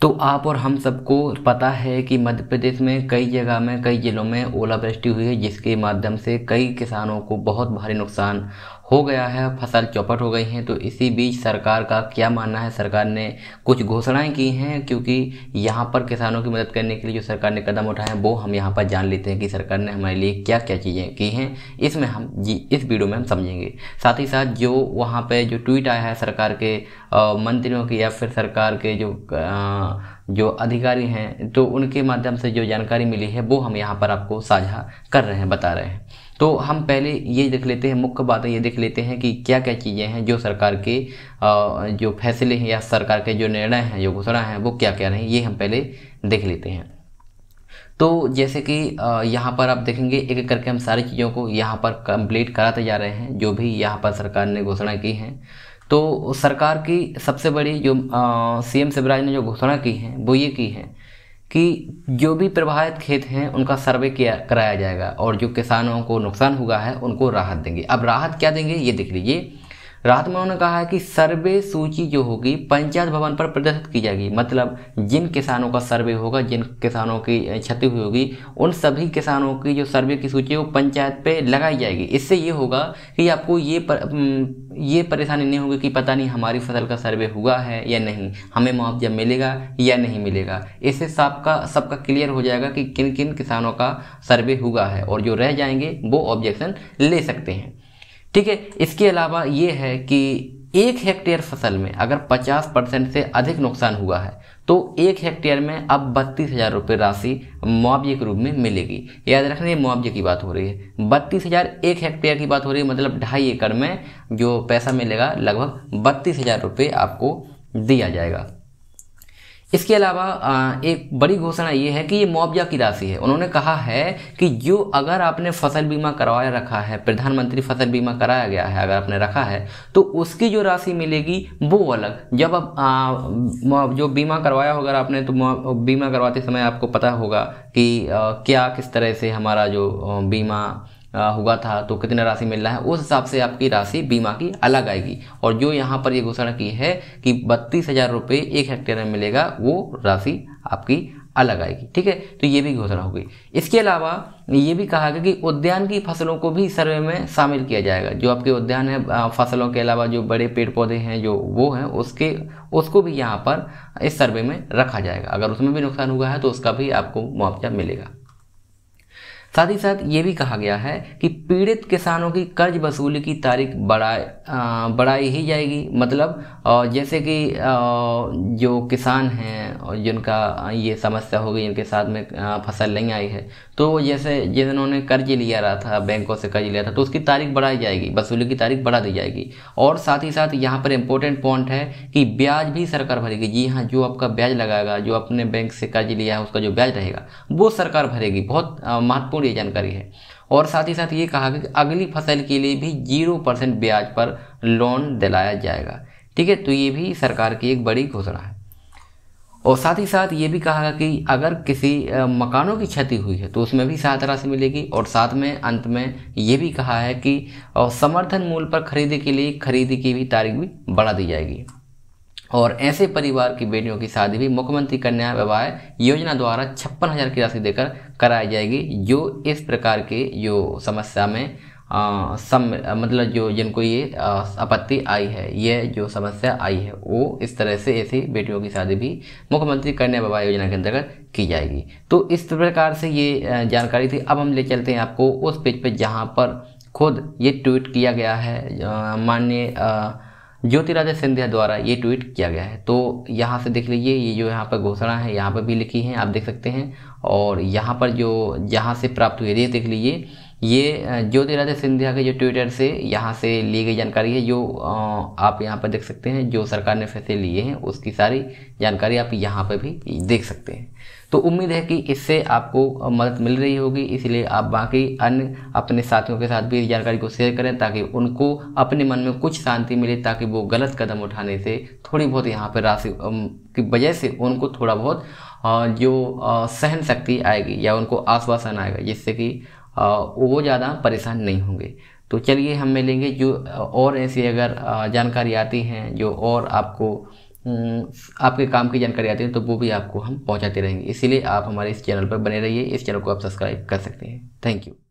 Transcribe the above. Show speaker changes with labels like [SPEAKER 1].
[SPEAKER 1] तो आप और हम सबको पता है कि मध्य प्रदेश में कई जगह में कई ज़िलों में ओलावृष्टि हुई है जिसके माध्यम से कई किसानों को बहुत भारी नुकसान हो गया है फसल चौपट हो गई हैं तो इसी बीच सरकार का क्या मानना है सरकार ने कुछ घोषणाएं की हैं क्योंकि यहाँ पर किसानों की मदद करने के लिए जो सरकार ने कदम उठाए हैं वो हम यहाँ पर जान लेते हैं कि सरकार ने हमारे लिए क्या क्या चीज़ें की हैं इसमें हम जी इस वीडियो में हम समझेंगे साथ ही साथ जो वहाँ पर जो ट्वीट आया है सरकार के मंत्रियों के या फिर सरकार के जो जो अधिकारी हैं तो उनके माध्यम से जो जानकारी मिली है वो हम यहाँ पर आपको साझा कर रहे हैं बता रहे हैं तो हम पहले ये देख लेते हैं मुख्य बातें ये देख लेते हैं कि क्या क्या चीज़ें हैं जो सरकार के जो फैसले हैं या सरकार के जो निर्णय हैं जो घोषणा हैं वो क्या क्या रहे ये हम पहले देख लेते हैं तो जैसे कि यहाँ पर आप देखेंगे एक एक करके हम सारी चीज़ों को यहाँ पर कंप्लीट कराते जा रहे हैं जो भी यहाँ पर सरकार ने घोषणा की है तो सरकार की सबसे बड़ी जो सीएम शिवराज ने जो घोषणा की है वो ये की है कि जो भी प्रभावित खेत हैं उनका सर्वे किया कराया जाएगा और जो किसानों को नुकसान हुआ है उनको राहत देंगे अब राहत क्या देंगे ये देख लीजिए रात में उन्होंने कहा है कि सर्वे सूची जो होगी पंचायत भवन पर प्रदर्शित की जाएगी मतलब जिन किसानों का सर्वे होगा जिन किसानों की क्षति हुई होगी उन सभी किसानों की जो सर्वे की सूची है वो पंचायत पे लगाई जाएगी इससे ये होगा कि आपको ये पर, ये परेशानी नहीं होगी कि पता नहीं हमारी फसल का सर्वे हुआ है या नहीं हमें मुआवजा मिलेगा या नहीं मिलेगा इससे सबका सबका क्लियर हो जाएगा कि किन किन किसानों का सर्वे हुआ है और जो रह जाएंगे वो ऑब्जेक्शन ले सकते हैं ठीक है इसके अलावा ये है कि एक हेक्टेयर फसल में अगर 50 परसेंट से अधिक नुकसान हुआ है तो एक हेक्टेयर में अब बत्तीस हज़ार रुपये राशि मुआवजे के रूप में मिलेगी याद रखना ये मुआवजे की बात हो रही है बत्तीस हज़ार एक हेक्टेयर की बात हो रही है मतलब ढाई एकड़ में जो पैसा मिलेगा लगभग बत्तीस हज़ार रुपये आपको दिया जाएगा इसके अलावा एक बड़ी घोषणा ये है कि ये मुआवजा की राशि है उन्होंने कहा है कि जो अगर आपने फसल बीमा करवाया रखा है प्रधानमंत्री फसल बीमा कराया गया है अगर आपने रखा है तो उसकी जो राशि मिलेगी वो अलग जब आप आ, जो बीमा करवाया होगा आपने तो बीमा करवाते समय आपको पता होगा कि आ, क्या किस तरह से हमारा जो बीमा हुआ था तो कितना राशि मिल रहा है उस हिसाब से आपकी राशि बीमा की अलग आएगी और जो यहाँ पर ये घोषणा की है कि बत्तीस हज़ार रुपये एक हेक्टेयर में मिलेगा वो राशि आपकी अलग आएगी ठीक है तो ये भी घोषणा होगी इसके अलावा ये भी कहा गया कि उद्यान की फसलों को भी सर्वे में शामिल किया जाएगा जो आपके उद्यान है फसलों के अलावा जो बड़े पेड़ पौधे हैं जो वो हैं उसके उसको भी यहाँ पर इस सर्वे में रखा जाएगा अगर उसमें भी नुकसान हुआ है तो उसका भी आपको मुआवजा मिलेगा साथ ही साथ ये भी कहा गया है कि पीड़ित किसानों की कर्ज वसूली की तारीख बढ़ाए बढ़ाई ही जाएगी मतलब जैसे कि जो किसान हैं और जिनका ये समस्या हो गई इनके साथ में फसल नहीं आई है तो जैसे उन्होंने कर्ज लिया रहा था बैंकों से कर्ज लिया था तो उसकी तारीख बढ़ाई जाएगी वसूली की तारीख बढ़ा दी जाएगी और साथ ही साथ यहाँ पर इम्पोर्टेंट पॉइंट है कि ब्याज भी सरकार भरेगी जी हाँ जो आपका ब्याज लगाएगा जो अपने बैंक से कर्ज लिया है उसका जो ब्याज रहेगा वो सरकार भरेगी बहुत महत्वपूर्ण को ये जानकारी है और साथ ही साथ ये कहा कि अगली फसल के लिए भी जीरो परसेंट ब्याज पर लोन दिलाया जाएगा ठीक है तो ये भी सरकार की एक बड़ी घोषणा है और साथ ही साथ ये भी कहा कि अगर किसी मकानों की क्षति हुई है तो उसमें भी सहायता राशि मिलेगी और साथ में अंत में ये भी कहा है कि समर्थन मूल्य पर खरीदी के लिए खरीदी की भी तारीख भी बढ़ा दी जाएगी और ऐसे परिवार की बेटियों की शादी भी मुख्यमंत्री कन्या विवाह योजना द्वारा छप्पन हज़ार की राशि देकर कराई जाएगी जो इस प्रकार के जो समस्या में आ, सम मतलब जो जिनको ये आपत्ति आई है ये जो समस्या आई है वो इस तरह से ऐसी बेटियों की शादी भी मुख्यमंत्री कन्या विवाह योजना के अंतर्गत की जाएगी तो इस प्रकार से ये जानकारी थी अब हम ले चलते हैं आपको उस पेज पर जहाँ पर खुद ये ट्वीट किया गया है माननीय ज्योतिरादित्य सिंधिया द्वारा ये ट्वीट किया गया है तो यहाँ से देख लीजिए ये जो यहाँ पर घोषणा है यहाँ पर भी लिखी है आप देख सकते हैं और यहाँ पर जो जहाँ से प्राप्त हुई देख लीजिए ये ज्योतिरादित्य सिंधिया के जो ट्विटर से यहाँ से ली गई जानकारी है जो आप यहाँ पर देख सकते हैं जो सरकार ने फैसले लिए हैं उसकी सारी जानकारी आप यहाँ पर भी देख सकते हैं तो उम्मीद है कि इससे आपको मदद मिल रही होगी इसलिए आप बाकी अन्य अपने साथियों के साथ भी इस जानकारी को शेयर करें ताकि उनको अपने मन में कुछ शांति मिले ताकि वो गलत कदम उठाने से थोड़ी बहुत यहाँ पर राशि की वजह से उनको थोड़ा बहुत जो सहन शक्ति आएगी या उनको आश्वासन आएगा जिससे कि वो ज़्यादा परेशान नहीं होंगे तो चलिए हम मिलेंगे जो और ऐसी अगर जानकारी आती हैं जो और आपको आपके काम की जानकारी आती है तो वो भी आपको हम पहुंचाते रहेंगे इसीलिए आप हमारे इस चैनल पर बने रहिए इस चैनल को आप सब्सक्राइब कर सकते हैं थैंक यू